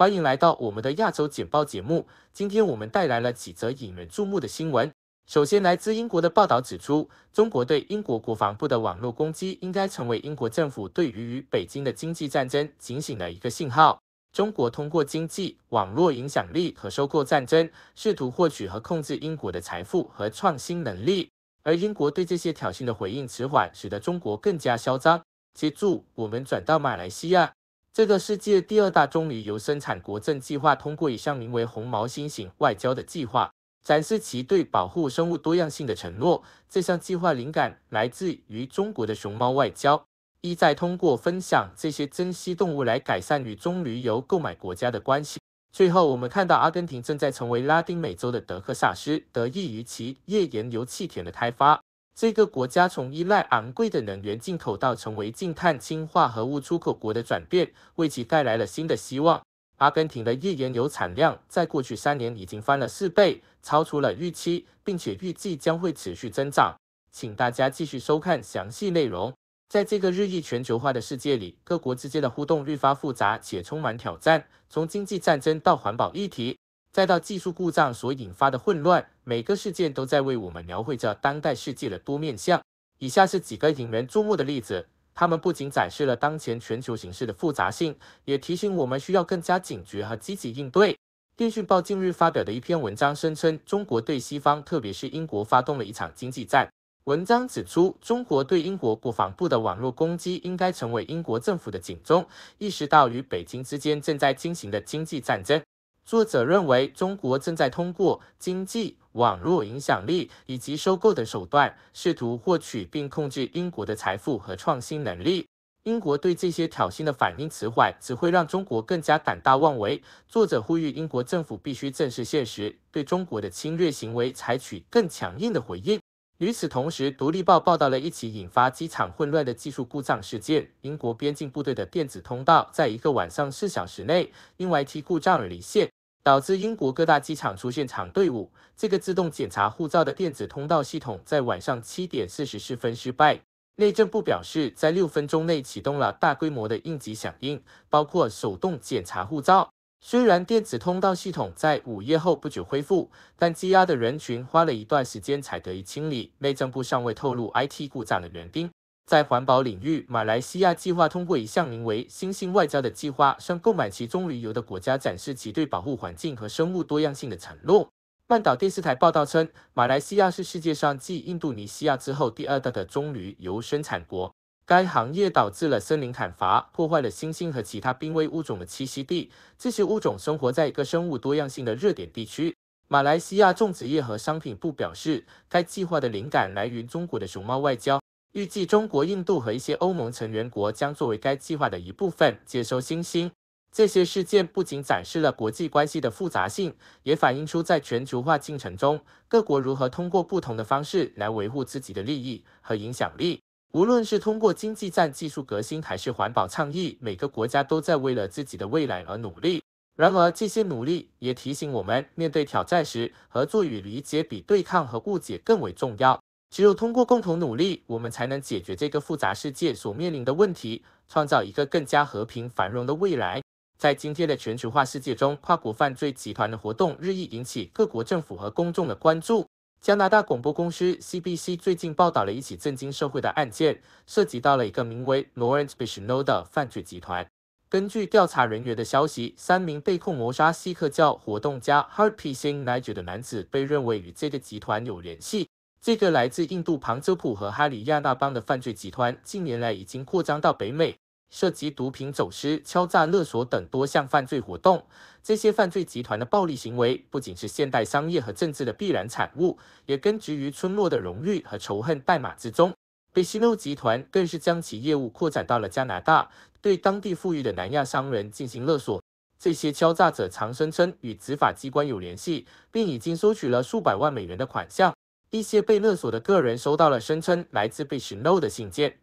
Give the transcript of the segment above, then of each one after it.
欢迎来到我们的亚洲简报节目。今天我们带来了几则引人注目的新闻。首先，来自英国的报道指出，中国对英国国防部的网络攻击应该成为英国政府对于与北京的经济战争警醒的一个信号。中国通过经济、网络影响力和收购战争，试图获取和控制英国的财富和创新能力。而英国对这些挑衅的回应迟缓，使得中国更加嚣张。接住，我们转到马来西亚。这个世界第二大棕榈油生产国正计划通过一项名为“红毛猩猩外交”的计划，展示其对保护生物多样性的承诺。这项计划灵感来自于中国的熊猫外交，意在通过分享这些珍稀动物来改善与棕榈油购买国家的关系。最后，我们看到阿根廷正在成为拉丁美洲的德克萨斯，得益于其页岩油气田的开发。这个国家从依赖昂贵的能源进口到成为净碳氢化合物出口国的转变，为其带来了新的希望。阿根廷的页岩油产量在过去三年已经翻了四倍，超出了预期，并且预计将会持续增长。请大家继续收看详细内容。在这个日益全球化的世界里，各国之间的互动愈发复杂且充满挑战，从经济战争到环保议题。再到技术故障所引发的混乱，每个事件都在为我们描绘着当代世界的多面相。以下是几个引人注目的例子，他们不仅展示了当前全球形势的复杂性，也提醒我们需要更加警觉和积极应对。电讯报近日发表的一篇文章声称，中国对西方，特别是英国，发动了一场经济战。文章指出，中国对英国国防部的网络攻击应该成为英国政府的警钟，意识到与北京之间正在进行的经济战争。作者认为，中国正在通过经济、网络影响力以及收购的手段，试图获取并控制英国的财富和创新能力。英国对这些挑衅的反应迟缓，只会让中国更加胆大妄为。作者呼吁英国政府必须正视现实，对中国的侵略行为采取更强硬的回应。与此同时，《独立报》报道了一起引发机场混乱的技术故障事件。英国边境部队的电子通道在一个晚上四小时内因 IT 故障而离线。导致英国各大机场出现长队伍。这个自动检查护照的电子通道系统在晚上七点四十四分失败。内政部表示，在六分钟内启动了大规模的应急响应，包括手动检查护照。虽然电子通道系统在午夜后不久恢复，但积压的人群花了一段时间才得以清理。内政部尚未透露 IT 故障的原因。在环保领域，马来西亚计划通过一项名为“新兴外交”的计划，向购买其棕榈油的国家展示其对保护环境和生物多样性的承诺。曼岛电视台报道称，马来西亚是世界上继印度尼西亚之后第二大的棕榈油生产国。该行业导致了森林砍伐，破坏了猩猩和其他濒危物种的栖息地。这些物种生活在一个生物多样性的热点地区。马来西亚种植业和商品部表示，该计划的灵感来源于中国的熊猫外交。预计中国、印度和一些欧盟成员国将作为该计划的一部分接收星星。这些事件不仅展示了国际关系的复杂性，也反映出在全球化进程中，各国如何通过不同的方式来维护自己的利益和影响力。无论是通过经济战、技术革新，还是环保倡议，每个国家都在为了自己的未来而努力。然而，这些努力也提醒我们，面对挑战时，合作与理解比对抗和误解更为重要。只有通过共同努力，我们才能解决这个复杂世界所面临的问题，创造一个更加和平繁荣的未来。在今天的全球化世界中，跨国犯罪集团的活动日益引起各国政府和公众的关注。加拿大广播公司 CBC 最近报道了一起震惊社会的案件，涉及到了一个名为 l a w r e n c e b i s h n o 的犯罪集团。根据调查人员的消息，三名被控谋杀锡克教活动家 Harpreet n i n g e r 的男子被认为与这个集团有联系。这个来自印度旁遮普和哈里亚纳邦的犯罪集团近年来已经扩张到北美，涉及毒品走私、敲诈勒索等多项犯罪活动。这些犯罪集团的暴力行为不仅是现代商业和政治的必然产物，也根植于村落的荣誉和仇恨代码之中。贝西诺集团更是将其业务扩展到了加拿大，对当地富裕的南亚商人进行勒索。这些敲诈者常声称与执法机关有联系，并已经收取了数百万美元的款项。一些被勒索的个人收到了声称来自 b i s n o 的信件。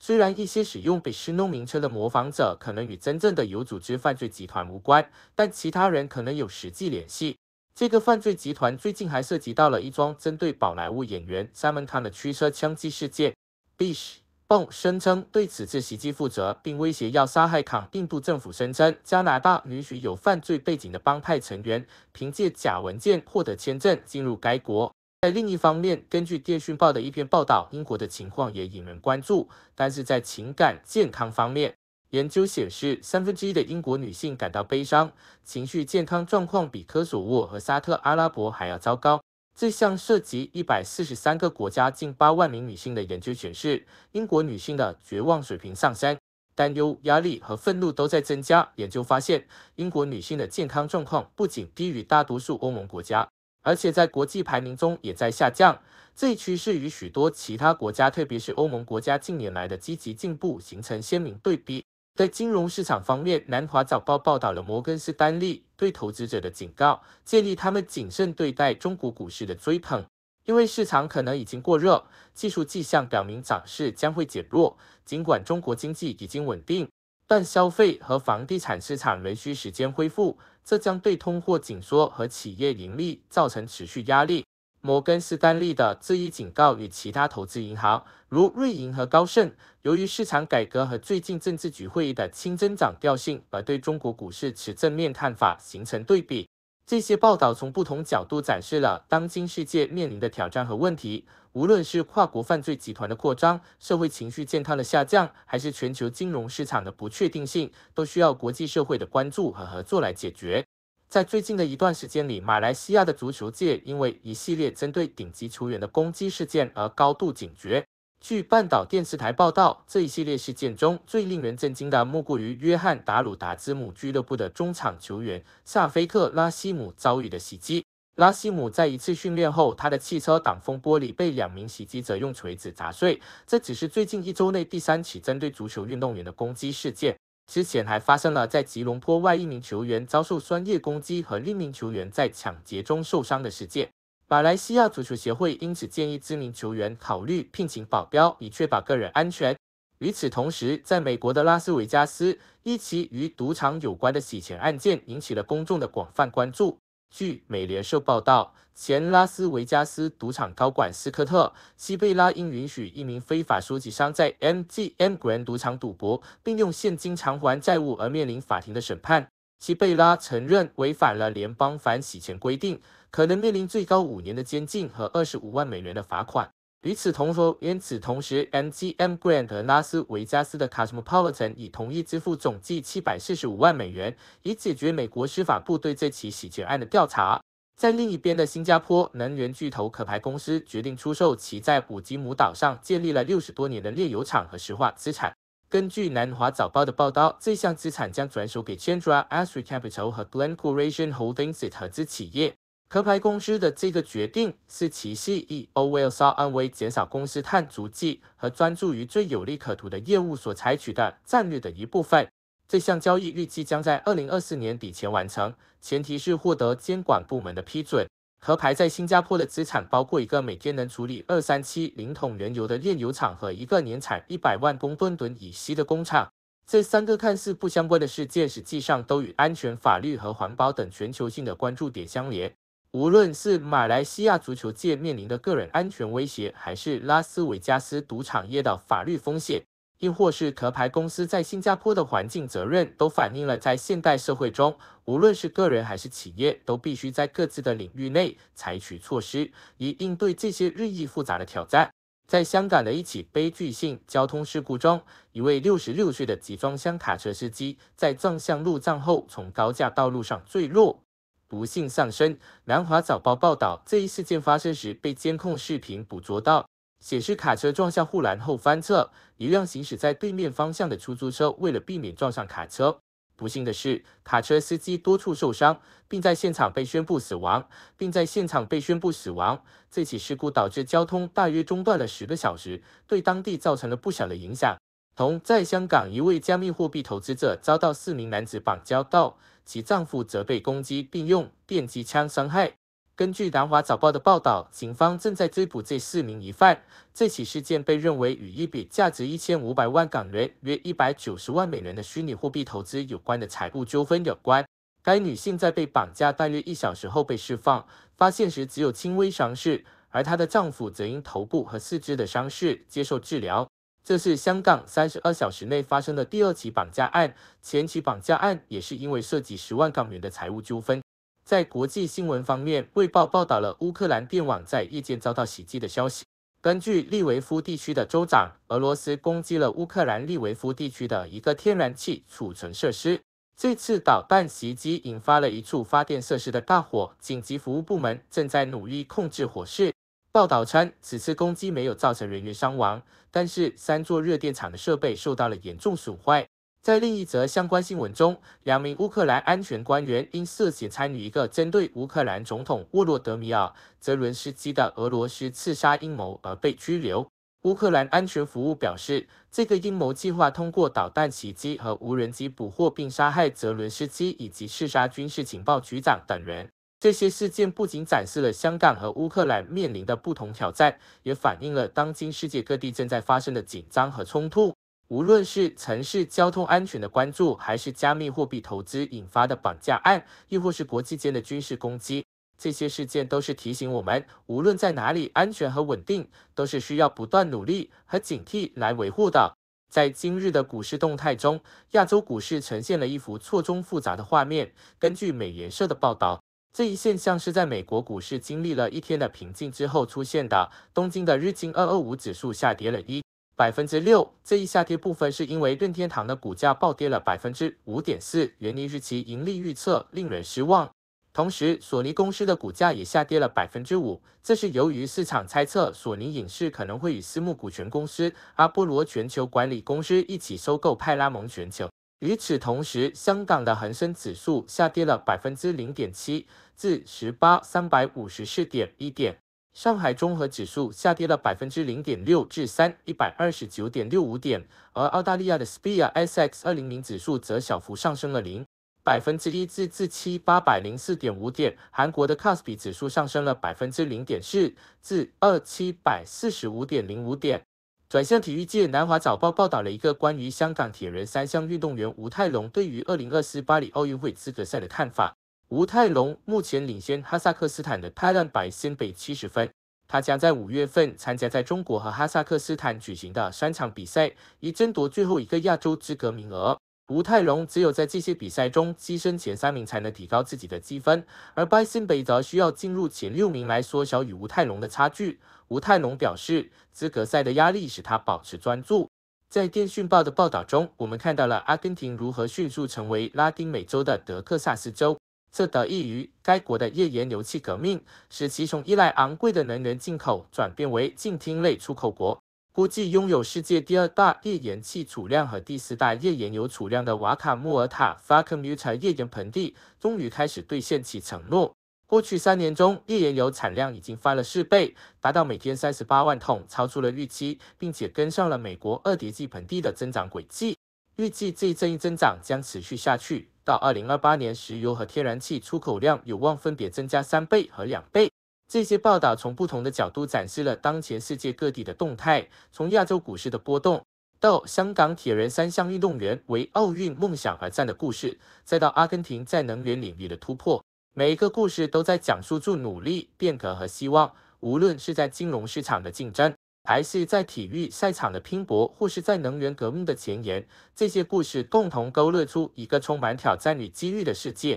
虽然一些使用 b i s n o 名称的模仿者可能与真正的有组织犯罪集团无关，但其他人可能有实际联系。这个犯罪集团最近还涉及到了一桩针对宝莱坞演员 Simon Khan 的驱车枪击事件。Bish Bong 声称对此次袭击负责，并威胁要杀害卡印度政府，声称加拿大允许有犯罪背景的帮派成员凭借假文件获得签证进入该国。在另一方面，根据电讯报的一篇报道，英国的情况也引人关注。但是在情感健康方面，研究显示，三分之一的英国女性感到悲伤，情绪健康状况比科索沃和沙特阿拉伯还要糟糕。这项涉及一百四十三个国家近八万名女性的研究显示，英国女性的绝望水平上升，担忧、压力和愤怒都在增加。研究发现，英国女性的健康状况不仅低于大多数欧盟国家。而且在国际排名中也在下降，这一趋势与许多其他国家，特别是欧盟国家近年来的积极进步形成鲜明对比。在金融市场方面，南华早报报道了摩根士丹利对投资者的警告，建议他们谨慎对待中国股市的追捧，因为市场可能已经过热，技术迹象表明涨势将会减弱。尽管中国经济已经稳定，但消费和房地产市场仍需时间恢复。这将对通货紧缩和企业盈利造成持续压力。摩根士丹利的这一警告与其他投资银行，如瑞银和高盛，由于市场改革和最近政治局会议的轻增长调性，而对中国股市持正面看法形成对比。这些报道从不同角度展示了当今世界面临的挑战和问题。无论是跨国犯罪集团的扩张、社会情绪健康的下降，还是全球金融市场的不确定性，都需要国际社会的关注和合作来解决。在最近的一段时间里，马来西亚的足球界因为一系列针对顶级球员的攻击事件而高度警觉。据半岛电视台报道，这一系列事件中最令人震惊的莫过于约翰达鲁达兹姆俱乐部的中场球员萨菲特拉西姆遭遇的袭击。拉希姆在一次训练后，他的汽车挡风玻璃被两名袭击者用锤子砸碎。这只是最近一周内第三起针对足球运动员的攻击事件。之前还发生了在吉隆坡外一名球员遭受专业攻击和另一名球员在抢劫中受伤的事件。马来西亚足球协会因此建议知名球员考虑聘请保镖以确保个人安全。与此同时，在美国的拉斯维加斯，一起与赌场有关的洗钱案件引起了公众的广泛关注。据美联社报道，前拉斯维加斯赌场高管斯科特·西贝拉因允许一名非法收集商在 MGM Grand 赌场赌博，并用现金偿还债务而面临法庭的审判。西贝拉承认违反了联邦反洗钱规定，可能面临最高五年的监禁和二十五万美元的罚款。与此同时，与此同时，MGM Grand 拉斯维加斯的 Cosmopolitan 已同意支付总计七百四十五万美元，以解决美国司法部对这起洗钱案的调查。在另一边的新加坡，能源巨头壳牌公司决定出售其在古吉姆岛上建立了六十多年的炼油厂和石化资产。根据南华早报的报道，这项资产将转手给 Chandra a s r i Capital 和 g l e n c o a t i o n Holdings 的合资企业。壳牌公司的这个决定是其 CEO 威尔少安为减少公司碳足迹和专注于最有利可图的业务所采取的战略的一部分。这项交易预计将在二零二四年底前完成，前提是获得监管部门的批准。壳牌在新加坡的资产包括一个每天能处理二三七零桶原油的炼油厂和一个年产一百万公吨吨乙烯的工厂。这三个看似不相关的事件实际上都与安全、法律和环保等全球性的关注点相连。无论是马来西亚足球界面临的个人安全威胁，还是拉斯维加斯赌场业的法律风险，亦或是壳牌公司在新加坡的环境责任，都反映了在现代社会中，无论是个人还是企业，都必须在各自的领域内采取措施，以应对这些日益复杂的挑战。在香港的一起悲剧性交通事故中，一位六十六岁的集装箱卡车司机在撞向路障后，从高架道路上坠落。不幸丧生。南华早报报道，这一事件发生时被监控视频捕捉到，显示卡车撞向护栏后翻侧。一辆行驶在对面方向的出租车为了避免撞上卡车，不幸的是，卡车司机多处受伤，并在现场被宣布死亡。并在现场被宣布死亡。这起事故导致交通大约中断了十个小时，对当地造成了不小的影响。同在香港，一位加密货币投资者遭到四名男子绑交到。其丈夫则被攻击并用电击枪伤害。根据南华早报的报道，警方正在追捕这四名疑犯。这起事件被认为与一笔价值一千五百万港元（约一百九十万美元）的虚拟货币投资有关的财务纠纷有关。该女性在被绑架大约一小时后被释放，发现时只有轻微伤势，而她的丈夫则因头部和四肢的伤势接受治疗。这是香港三十二小时内发生的第二起绑架案，前起绑架案也是因为涉及十万港元的财务纠纷。在国际新闻方面，卫报报道了乌克兰电网在夜间遭到袭击的消息。根据利维夫地区的州长，俄罗斯攻击了乌克兰利维夫地区的一个天然气储存设施。这次导弹袭击引发了一处发电设施的大火，紧急服务部门正在努力控制火势。报道称，此次攻击没有造成人员伤亡，但是三座热电厂的设备受到了严重损坏。在另一则相关新闻中，两名乌克兰安全官员因涉嫌参与一个针对乌克兰总统沃洛德米尔·泽伦斯基的俄罗斯刺杀阴谋而被拘留。乌克兰安全服务表示，这个阴谋计划通过导弹袭击和无人机捕获并杀害泽伦斯基以及刺杀军事情报局长等人。这些事件不仅展示了香港和乌克兰面临的不同挑战，也反映了当今世界各地正在发生的紧张和冲突。无论是城市交通安全的关注，还是加密货币投资引发的绑架案，亦或是国际间的军事攻击，这些事件都是提醒我们，无论在哪里，安全和稳定都是需要不断努力和警惕来维护的。在今日的股市动态中，亚洲股市呈现了一幅错综复杂的画面。根据美联社的报道。这一现象是在美国股市经历了一天的平静之后出现的。东京的日经二二五指数下跌了一百分之六，这一下跌部分是因为任天堂的股价暴跌了百分之五点四，原因是其盈利预测令人失望。同时，索尼公司的股价也下跌了百分之五，这是由于市场猜测索尼影视可能会与私募股权公司阿波罗全球管理公司一起收购派拉蒙全球。与此同时，香港的恒生指数下跌了百分之零点七，至十八三百五十四点一点。上海综合指数下跌了百分之零点六，至三一百二十九点六五点。而澳大利亚的 S&P ASX 二零零指数则小幅上升了零百分之一，至至七八百零四点五点。韩国的 c a s p i 指数上升了百分之零点四，至二七百四十五点零五点。转向体育界，《南华早报》报道了一个关于香港铁人三项运动员吴泰隆对于二零二四巴黎奥运会资格赛的看法。吴泰隆目前领先哈萨克斯坦的 p a l a n d y 北七十分，他将在五月份参加在中国和哈萨克斯坦举行的三场比赛，以争夺最后一个亚洲资格名额。吴泰隆只有在这些比赛中跻身前三名才能提高自己的积分，而拜森北则需要进入前六名来缩小与吴泰隆的差距。吴泰隆表示，资格赛的压力使他保持专注。在电讯报的报道中，我们看到了阿根廷如何迅速成为拉丁美洲的德克萨斯州，这得益于该国的页岩油气革命，使其从依赖昂贵的能源进口转变为净听类出口国。估计拥有世界第二大页岩气储量和第四大页岩油储量的瓦卡穆尔塔 f a c a Muerta） 页岩盆地，终于开始兑现其承诺。过去三年中，页岩油产量已经翻了四倍，达到每天三十八万桶，超出了预期，并且跟上了美国二叠纪盆地的增长轨迹。预计这一增长将持续下去，到二零二八年，石油和天然气出口量有望分别增加三倍和两倍。这些报道从不同的角度展示了当前世界各地的动态，从亚洲股市的波动，到香港铁人三项运动员为奥运梦想而战的故事，再到阿根廷在能源领域的突破。每一个故事都在讲述住努力、变革和希望。无论是在金融市场的竞争，还是在体育赛场的拼搏，或是在能源革命的前沿，这些故事共同勾勒出一个充满挑战与机遇的世界。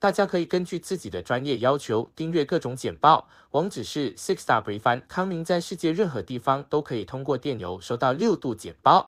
大家可以根据自己的专业要求订阅各种简报，网址是 sixwbr。康明在世界任何地方都可以通过电邮收到六度简报。